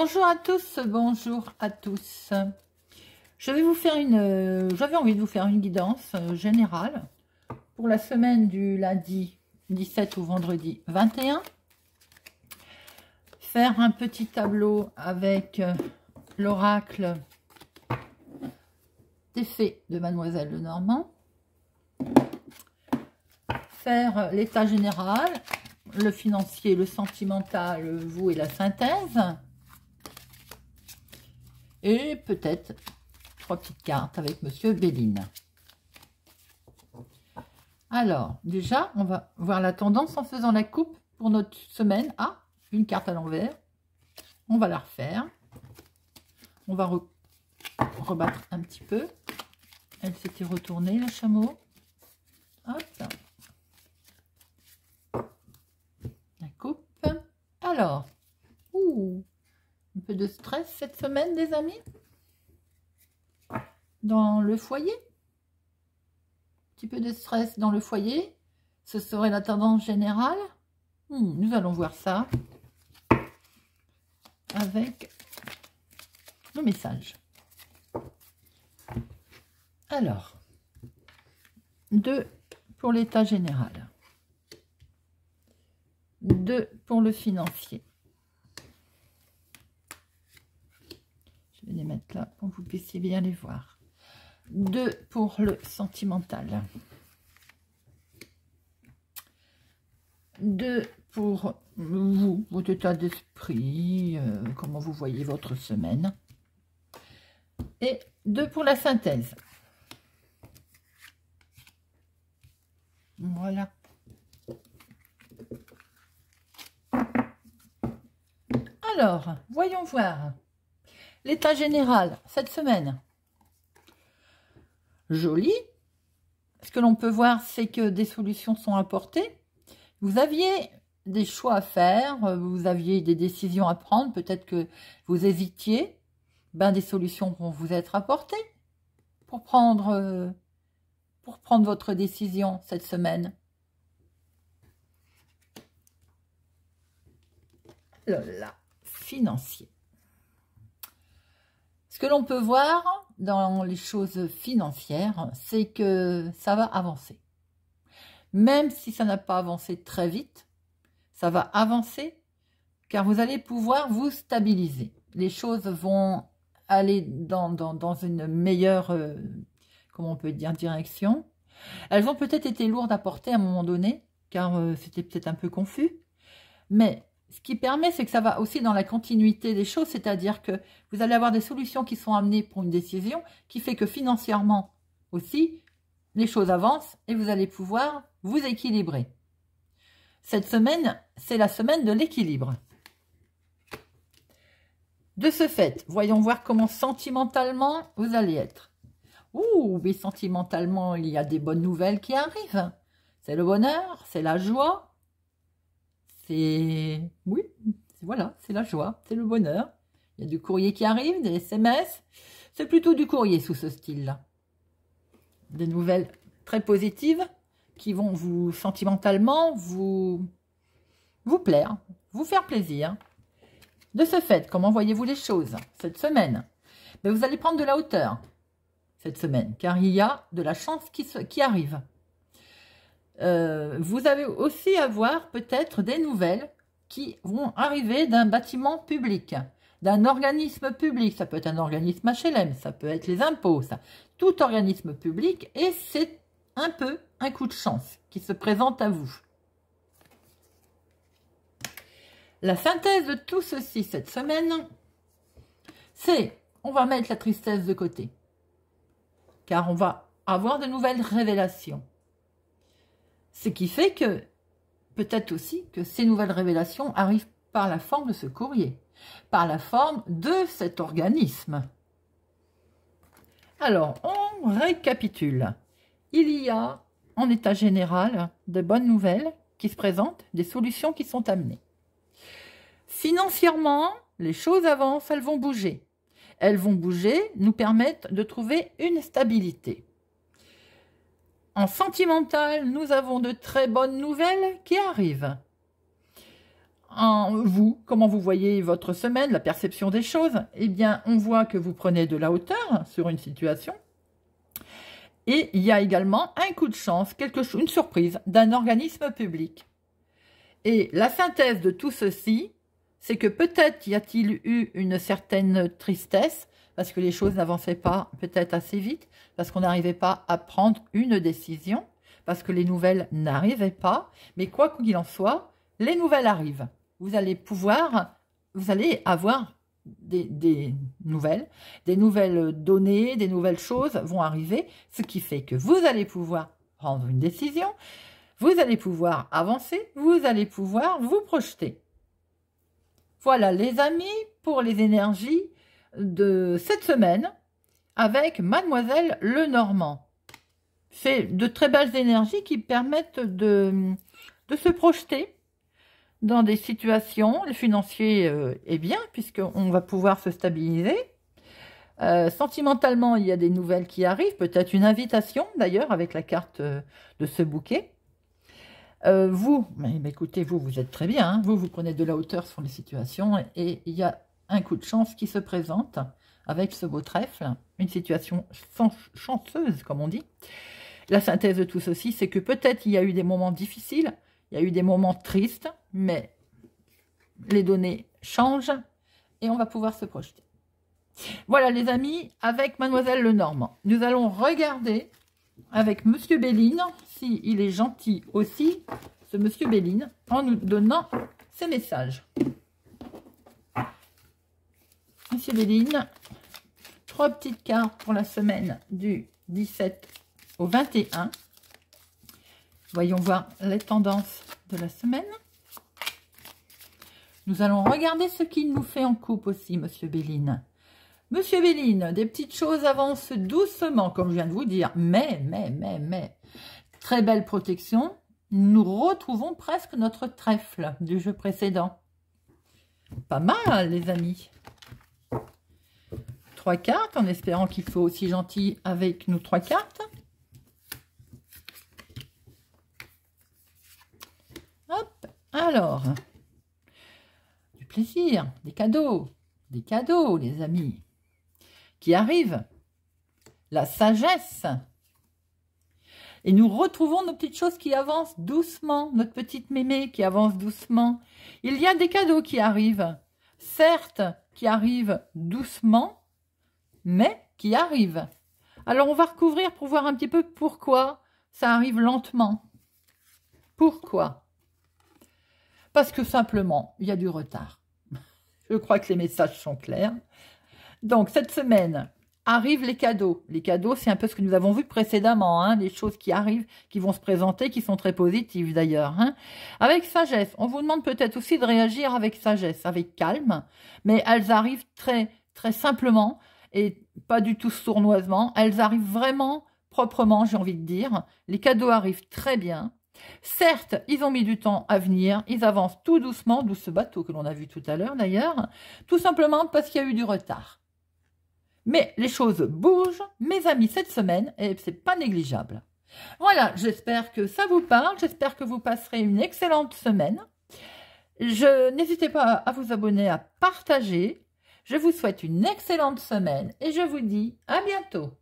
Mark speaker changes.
Speaker 1: Bonjour à tous, bonjour à tous. Je vais vous faire une, euh, j'avais envie de vous faire une guidance euh, générale pour la semaine du lundi 17 au vendredi 21. Faire un petit tableau avec euh, l'oracle des faits de Mademoiselle de Normand. Faire l'état général, le financier, le sentimental, vous et la synthèse et peut-être trois petites cartes avec Monsieur Béline. Alors, déjà, on va voir la tendance en faisant la coupe pour notre semaine. Ah, une carte à l'envers. On va la refaire. On va rebattre un petit peu. Elle s'était retournée, la chameau. Hop. La coupe. Alors, ouh, peu de stress cette semaine, des amis Dans le foyer Un petit peu de stress dans le foyer Ce serait la tendance générale hmm, Nous allons voir ça avec nos messages. Alors, deux pour l'état général, deux pour le financier, les mettre là pour que vous puissiez bien les voir. Deux pour le sentimental. Deux pour vous, votre état d'esprit, euh, comment vous voyez votre semaine. Et deux pour la synthèse. Voilà. Alors, voyons voir. L'état général, cette semaine. Joli. Ce que l'on peut voir, c'est que des solutions sont apportées. Vous aviez des choix à faire, vous aviez des décisions à prendre, peut-être que vous hésitiez. Ben, des solutions vont vous être apportées pour prendre, pour prendre votre décision cette semaine. Lola, financier. Ce que l'on peut voir dans les choses financières, c'est que ça va avancer. Même si ça n'a pas avancé très vite, ça va avancer car vous allez pouvoir vous stabiliser. Les choses vont aller dans, une meilleure, euh, comment on peut dire, direction. Elles ont peut-être été lourdes à porter à un moment donné, car euh, c'était peut-être un peu confus. Mais ce qui permet, c'est que ça va aussi dans la continuité des choses, c'est-à-dire que vous allez avoir des solutions qui sont amenées pour une décision, qui fait que financièrement aussi, les choses avancent et vous allez pouvoir vous équilibrer. Cette semaine, c'est la semaine de l'équilibre. De ce fait, voyons voir comment sentimentalement vous allez être. Ouh, mais sentimentalement, il y a des bonnes nouvelles qui arrivent. C'est le bonheur, c'est la joie, c'est... Oui, voilà, c'est la joie, c'est le bonheur. Il y a du courrier qui arrive, des SMS. C'est plutôt du courrier sous ce style-là. Des nouvelles très positives qui vont vous, sentimentalement, vous, vous plaire, vous faire plaisir. De ce fait, comment voyez-vous les choses cette semaine ben, Vous allez prendre de la hauteur cette semaine, car il y a de la chance qui, qui arrive. Euh, vous allez aussi avoir peut-être des nouvelles qui vont arriver d'un bâtiment public, d'un organisme public. Ça peut être un organisme HLM, ça peut être les impôts, Tout organisme public et c'est un peu un coup de chance qui se présente à vous. La synthèse de tout ceci cette semaine, c'est on va mettre la tristesse de côté car on va avoir de nouvelles révélations. Ce qui fait que, peut-être aussi, que ces nouvelles révélations arrivent par la forme de ce courrier, par la forme de cet organisme. Alors, on récapitule. Il y a, en état général, des bonnes nouvelles qui se présentent, des solutions qui sont amenées. Financièrement, les choses avancent, elles vont bouger. Elles vont bouger, nous permettent de trouver une stabilité. En sentimental, nous avons de très bonnes nouvelles qui arrivent. En vous, comment vous voyez votre semaine, la perception des choses Eh bien, on voit que vous prenez de la hauteur sur une situation. Et il y a également un coup de chance, quelque chose, une surprise d'un organisme public. Et la synthèse de tout ceci, c'est que peut-être y a-t-il eu une certaine tristesse, parce que les choses n'avançaient pas peut-être assez vite, parce qu'on n'arrivait pas à prendre une décision, parce que les nouvelles n'arrivaient pas. Mais quoi qu'il en soit, les nouvelles arrivent. Vous allez pouvoir, vous allez avoir des, des, nouvelles, des nouvelles données, des nouvelles choses vont arriver, ce qui fait que vous allez pouvoir prendre une décision, vous allez pouvoir avancer, vous allez pouvoir vous projeter. Voilà les amis pour les énergies de cette semaine avec Mademoiselle Lenormand. C'est de très belles énergies qui permettent de, de se projeter dans des situations. Le financier euh, est bien puisqu'on va pouvoir se stabiliser. Euh, sentimentalement, il y a des nouvelles qui arrivent, peut-être une invitation d'ailleurs avec la carte euh, de ce bouquet. vous, mais, écoutez, vous, vous êtes très bien, hein. vous, vous prenez de la hauteur sur les situations et il y a un coup de chance qui se présente avec ce beau trèfle, une situation chanceuse, comme on dit. La synthèse de tout ceci, c'est que peut-être il y a eu des moments difficiles, il y a eu des moments tristes, mais les données changent et on va pouvoir se projeter. Voilà les amis, avec Mademoiselle Lenormand, nous allons regarder avec Monsieur Béline, s'il est gentil aussi, ce Monsieur Béline, en nous donnant ses messages. Monsieur Béline, Trois petites cartes pour la semaine du 17 au 21. Voyons voir les tendances de la semaine. Nous allons regarder ce qu'il nous fait en coupe aussi, Monsieur Béline. Monsieur Béline, des petites choses avancent doucement, comme je viens de vous dire. Mais, mais, mais, mais, très belle protection. Nous retrouvons presque notre trèfle du jeu précédent. Pas mal, les amis cartes, en espérant qu'il soit aussi gentil avec nos trois cartes. Hop, alors, du plaisir, des cadeaux, des cadeaux, les amis, qui arrivent, la sagesse, et nous retrouvons nos petites choses qui avancent doucement, notre petite mémé qui avance doucement. Il y a des cadeaux qui arrivent, certes, qui arrivent doucement, mais qui arrive. Alors on va recouvrir pour voir un petit peu pourquoi ça arrive lentement. Pourquoi Parce que simplement, il y a du retard. Je crois que les messages sont clairs. Donc cette semaine, arrivent les cadeaux. Les cadeaux, c'est un peu ce que nous avons vu précédemment, hein, les choses qui arrivent, qui vont se présenter, qui sont très positives d'ailleurs. Hein. Avec sagesse, on vous demande peut-être aussi de réagir avec sagesse, avec calme, mais elles arrivent très, très simplement, et pas du tout sournoisement. Elles arrivent vraiment proprement, j'ai envie de dire. Les cadeaux arrivent très bien. Certes, ils ont mis du temps à venir, ils avancent tout doucement, d'où ce bateau que l'on a vu tout à l'heure d'ailleurs, tout simplement parce qu'il y a eu du retard. Mais les choses bougent, mes amis, cette semaine, et c'est pas négligeable. Voilà, j'espère que ça vous parle, j'espère que vous passerez une excellente semaine. Je n'hésitez pas à vous abonner, à partager, je vous souhaite une excellente semaine et je vous dis à bientôt.